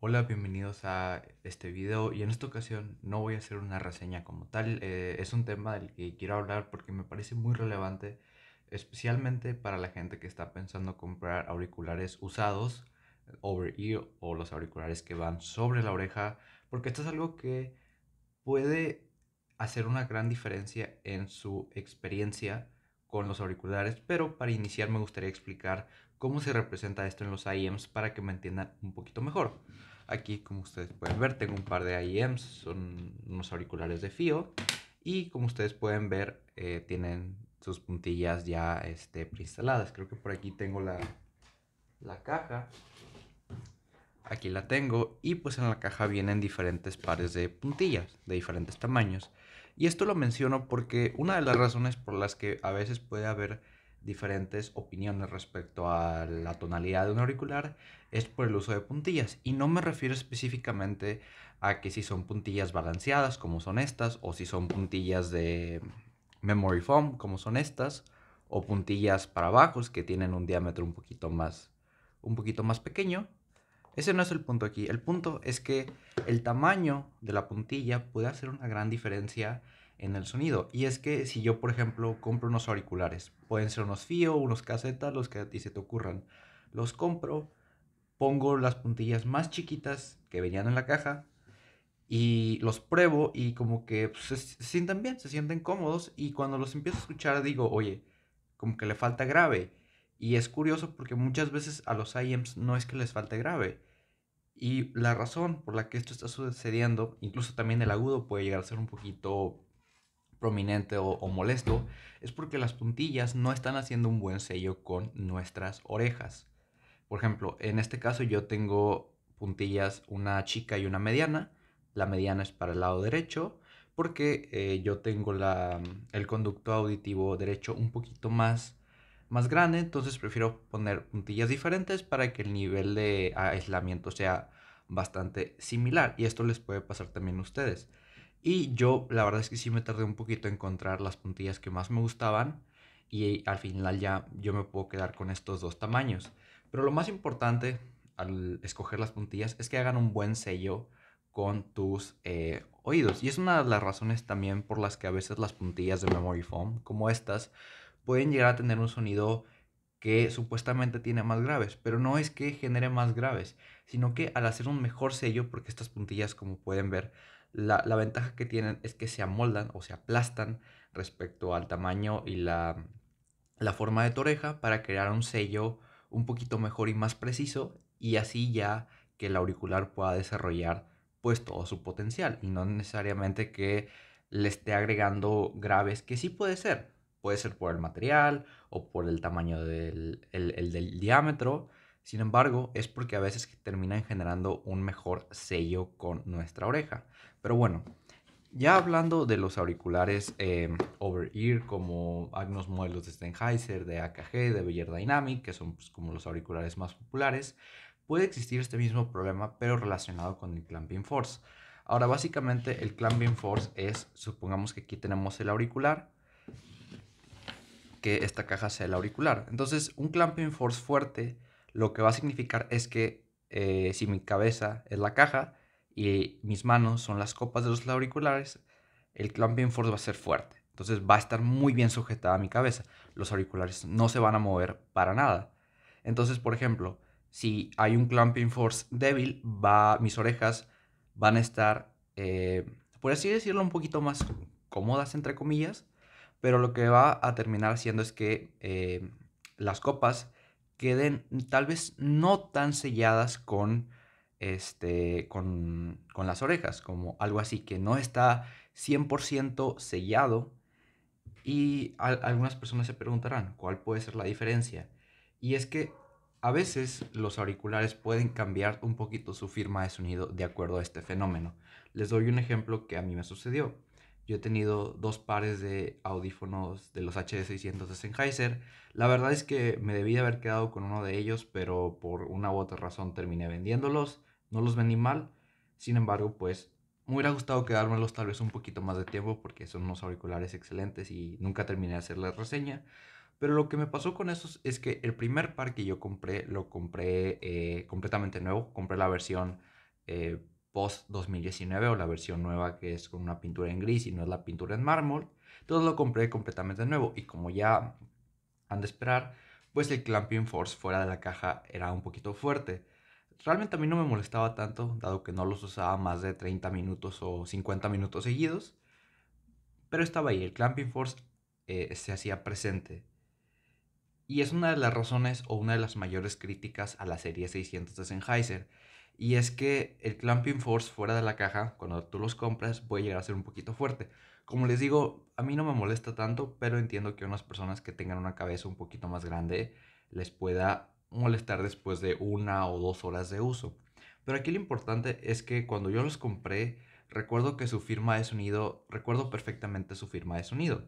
Hola, bienvenidos a este video y en esta ocasión no voy a hacer una reseña como tal, eh, es un tema del que quiero hablar porque me parece muy relevante, especialmente para la gente que está pensando comprar auriculares usados, over ear o los auriculares que van sobre la oreja, porque esto es algo que puede hacer una gran diferencia en su experiencia con los auriculares, pero para iniciar me gustaría explicar cómo se representa esto en los IEMs para que me entiendan un poquito mejor. Aquí, como ustedes pueden ver, tengo un par de IEMs, son unos auriculares de FIO. Y como ustedes pueden ver, eh, tienen sus puntillas ya este, preinstaladas. Creo que por aquí tengo la, la caja. Aquí la tengo. Y pues en la caja vienen diferentes pares de puntillas de diferentes tamaños. Y esto lo menciono porque una de las razones por las que a veces puede haber diferentes opiniones respecto a la tonalidad de un auricular es por el uso de puntillas. Y no me refiero específicamente a que si son puntillas balanceadas como son estas, o si son puntillas de memory foam como son estas, o puntillas para bajos que tienen un diámetro un poquito más, un poquito más pequeño. Ese no es el punto aquí. El punto es que el tamaño de la puntilla puede hacer una gran diferencia en el sonido. Y es que si yo, por ejemplo, compro unos auriculares, pueden ser unos FIO, unos casetas, los que a ti se te ocurran, los compro, pongo las puntillas más chiquitas que venían en la caja y los pruebo y como que pues, se, se sienten bien, se sienten cómodos y cuando los empiezo a escuchar digo, oye, como que le falta grave. Y es curioso porque muchas veces a los IEMs no es que les falte grave. Y la razón por la que esto está sucediendo, incluso también el agudo puede llegar a ser un poquito prominente o, molesto es porque las puntillas no están haciendo un buen sello con nuestras orejas. Por ejemplo, en este caso yo tengo puntillas una chica y una mediana. La mediana es para el lado derecho porque eh, yo tengo el conducto auditivo derecho un poquito más, más grande, entonces prefiero poner puntillas diferentes para que el nivel de aislamiento sea bastante similar y esto les puede pasar también a ustedes y yo la verdad es que sí me tardé un poquito en encontrar las puntillas que más me gustaban y al final ya yo me puedo quedar con estos dos tamaños. Pero lo más importante al escoger las puntillas es que hagan un buen sello con tus eh, oídos. Y es una de las razones también por las que a veces las puntillas de memory foam como estas pueden llegar a tener un sonido que supuestamente tiene más graves, pero no es que genere más graves, sino que al hacer un mejor sello, porque estas puntillas como pueden ver la, ventaja que tienen es que se amoldan o se aplastan respecto al tamaño y la, forma de tu oreja para crear un sello un poquito mejor y más preciso y así ya que el auricular pueda desarrollar pues todo su potencial y no necesariamente que le esté agregando graves que sí puede ser puede ser por el material o por el tamaño del diámetro sin embargo, es porque a veces terminan generando un mejor sello con nuestra oreja. Pero bueno, ya hablando de los auriculares em, over-ear como Agnos Modelos de Sennheiser, de AKG, de Beyer Dynamic, que son pues, como los auriculares más populares, puede existir este mismo problema pero relacionado con el clamping force. Ahora, básicamente el clamping force es, supongamos que aquí tenemos el auricular, que esta caja sea el auricular. Entonces, un clamping force fuerte lo que va a significar es que eh, si mi cabeza es la caja y mis manos son las copas de los auriculares, el clamping force va a ser fuerte. Entonces va a estar muy bien sujetada a mi cabeza. Los auriculares no se van a mover para nada. Entonces, por ejemplo, si hay un clamping force débil, va, mis orejas van a estar, eh, por así decirlo, un poquito más cómodas, entre comillas. Pero lo que va a terminar haciendo es que eh, las copas queden tal vez no tan selladas con, este, con, las orejas, como algo así, que no está 100% sellado. Y algunas personas se preguntarán, ¿cuál puede ser la diferencia? Y es que a veces los auriculares pueden cambiar un poquito su firma de sonido de acuerdo a este fenómeno. Les doy un ejemplo que a mí me sucedió. Yo he tenido dos pares de audífonos de los HD600 de Sennheiser. La verdad es que me debí haber quedado con uno de ellos, pero por una u otra razón terminé vendiéndolos. No los vendí mal. Sin embargo, pues me hubiera gustado quedármelos tal vez un poquito más de tiempo porque son unos auriculares excelentes y nunca terminé de hacer la reseña. Pero lo que me pasó con esos es que el primer par que yo compré lo compré eh, completamente nuevo. Compré la versión... Eh, post-2019 o la versión nueva que es con una pintura en gris y no es la pintura en mármol. Entonces lo compré completamente nuevo y como ya han de esperar, pues el clamping force fuera de la caja era un poquito fuerte. Realmente a mí no me molestaba tanto, dado que no los usaba más de 30 minutos o 50 minutos seguidos, pero estaba ahí, el clamping force eh, se hacía presente. Y es una de las razones o una de las mayores críticas a la serie 600 de Sennheiser, y es que el clamping force fuera de la caja, cuando tú los compras, puede llegar a ser un poquito fuerte. Como les digo, a mí no me molesta tanto, pero entiendo que unas personas que tengan una cabeza un poquito más grande les pueda molestar después de una o dos horas de uso. Pero aquí lo importante es que cuando yo los compré, recuerdo que su firma de sonido, recuerdo perfectamente su firma de sonido.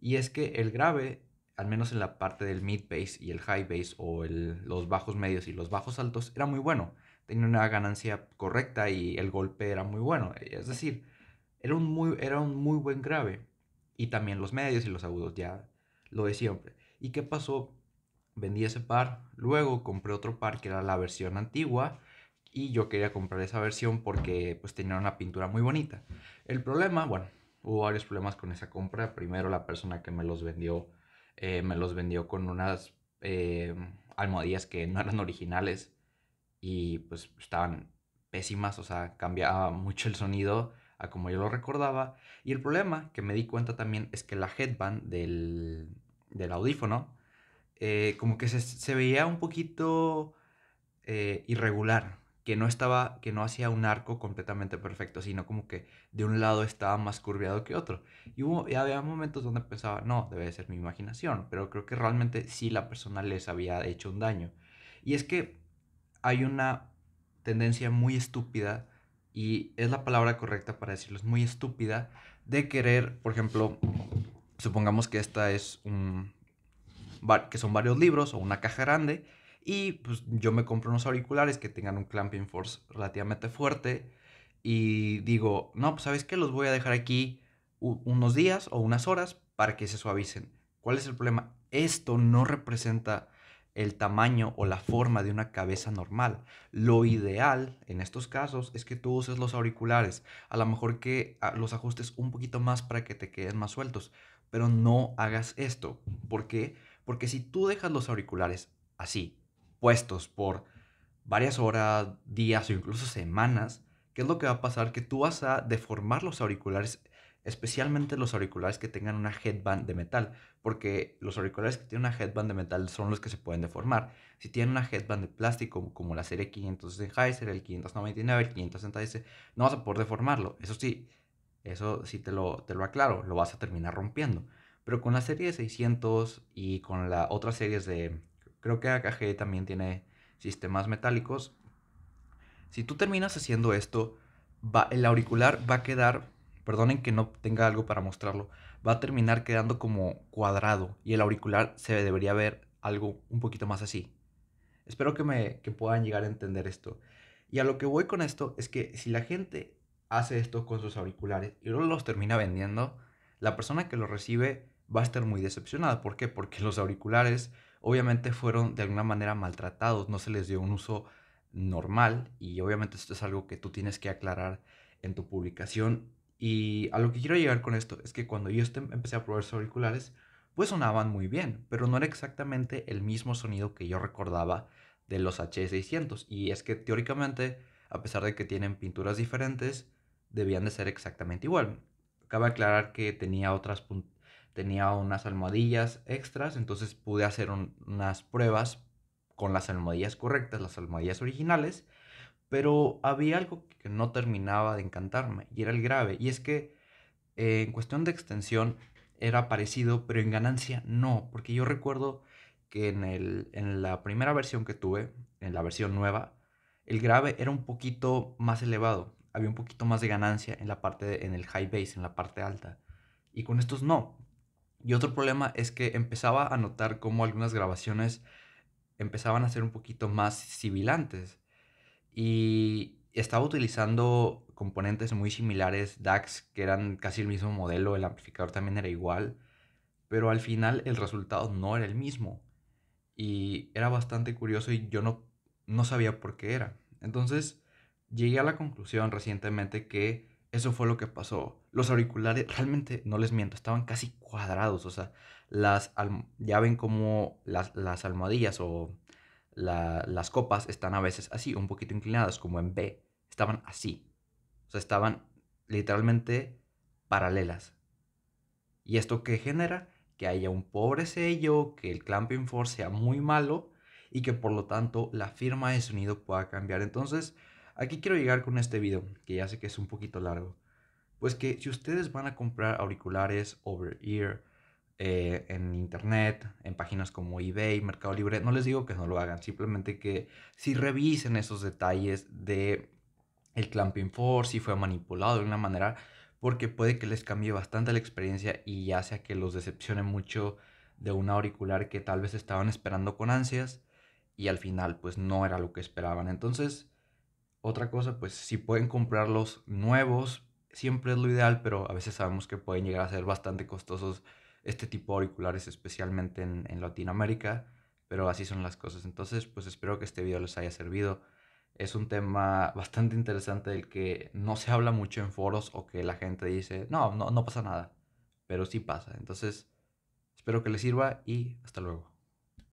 Y es que el grave, al menos en la parte del mid bass y el high bass o los bajos medios y los bajos altos, era muy bueno tenía una ganancia correcta y el golpe era muy bueno. Es decir, era un muy, era un muy buen grave. Y también los medios y los agudos, ya lo de siempre. ¿Y qué pasó? Vendí ese par, luego compré otro par que era la versión antigua y yo quería comprar esa versión porque pues tenía una pintura muy bonita. El problema, bueno, hubo varios problemas con esa compra. Primero la persona que me los vendió, eh, me los vendió con unas eh, almohadillas que no eran originales y pues estaban pésimas, o sea, cambiaba mucho el sonido a como yo lo recordaba. Y el problema que me di cuenta también es que la headband del, audífono eh, como que se, veía un poquito eh, irregular, que no estaba, que no hacía un arco completamente perfecto, sino como que de un lado estaba más curviado que otro. Y, había momentos donde pensaba, no, debe ser mi imaginación, pero creo que realmente sí la persona les había hecho un daño. Y es que hay una tendencia muy estúpida, y es la palabra correcta para decirlo, es muy estúpida, de querer, por ejemplo, supongamos que esta es un... que son varios libros o una caja grande, y pues yo me compro unos auriculares que tengan un clamping force relativamente fuerte, y digo, no, pues sabes que los voy a dejar aquí unos días o unas horas para que se suavicen. ¿Cuál es el problema? Esto no representa el tamaño o la forma de una cabeza normal. Lo ideal en estos casos es que tú uses los auriculares, a lo mejor que ah, los ajustes un poquito más para que te queden más sueltos, pero no hagas esto. ¿Por qué? Porque si tú dejas los auriculares así, puestos por varias horas, días o incluso semanas, ¿qué es lo que va a pasar? Que tú vas a deformar los auriculares especialmente los auriculares que tengan una headband de metal, porque los auriculares que tienen una headband de metal son los que se pueden deformar. Si tienen una headband de plástico como la serie 500 de Heiser, el 599, el 560, no vas a poder deformarlo. Eso sí, eso sí te lo, te lo aclaro, lo vas a terminar rompiendo. Pero con la serie de 600 y con la otra series de... Creo que AKG también tiene sistemas metálicos. Si tú terminas haciendo esto, el auricular va a quedar perdonen que no tenga algo para mostrarlo, va a terminar quedando como cuadrado y el auricular se debería ver algo un poquito más así. Espero que me que puedan llegar a entender esto. Y a lo que voy con esto es que si la gente hace esto con sus auriculares y luego los termina vendiendo, la persona que los recibe va a estar muy decepcionada. ¿Por qué? Porque los auriculares obviamente fueron de alguna manera maltratados, no se les dio un uso normal y obviamente esto es algo que tú tienes que aclarar en tu publicación y a lo que quiero llegar con esto es que cuando yo empecé a probar sus auriculares, pues sonaban muy bien, pero no era exactamente el mismo sonido que yo recordaba de los H600. Y es que teóricamente, a pesar de que tienen pinturas diferentes, debían de ser exactamente igual. Cabe aclarar que tenía otras tenía unas almohadillas extras, entonces pude hacer unas pruebas con las almohadillas correctas, las almohadillas originales, pero había algo que no terminaba de encantarme y era el grave. Y es que eh, en cuestión de extensión era parecido, pero en ganancia no. Porque yo recuerdo que en, la primera versión que tuve, en la versión nueva, el grave era un poquito más elevado. Había un poquito más de ganancia en la parte en el high bass, en la parte alta. Y con estos no. Y otro problema es que empezaba a notar cómo algunas grabaciones empezaban a ser un poquito más sibilantes y estaba utilizando componentes muy similares, DAX, que eran casi el mismo modelo, el amplificador también era igual, pero al final el resultado no era el mismo. Y era bastante curioso y yo no, no sabía por qué era. Entonces llegué a la conclusión recientemente que eso fue lo que pasó. Los auriculares, realmente, no les miento, estaban casi cuadrados. O sea, las ya ven como las almohadillas o las copas están a veces así, un poquito inclinadas, como en B. Estaban así. O sea, estaban literalmente paralelas. ¿Y esto que genera? Que haya un pobre sello, que el clamping force sea muy malo y que por lo tanto la firma de sonido pueda cambiar. Entonces, aquí quiero llegar con este video, que ya sé que es un poquito largo. Pues que si ustedes van a comprar auriculares over ear eh, en internet, en páginas como eBay, Mercado Libre. No les digo que no lo hagan, simplemente que si revisen esos detalles de el clamping force, si fue manipulado de una manera, porque puede que les cambie bastante la experiencia y ya sea que los decepcione mucho de un auricular que tal vez estaban esperando con ansias y al final pues no era lo que esperaban. Entonces, otra cosa, pues si pueden comprarlos nuevos, siempre es lo ideal, pero a veces sabemos que pueden llegar a ser bastante costosos este tipo de auriculares, especialmente en, Latinoamérica, pero así son las cosas. Entonces, pues espero que este video les haya servido. Es un tema bastante interesante del que no se habla mucho en foros o que la gente dice, no, no, no pasa nada, pero sí pasa. Entonces, espero que les sirva y hasta luego.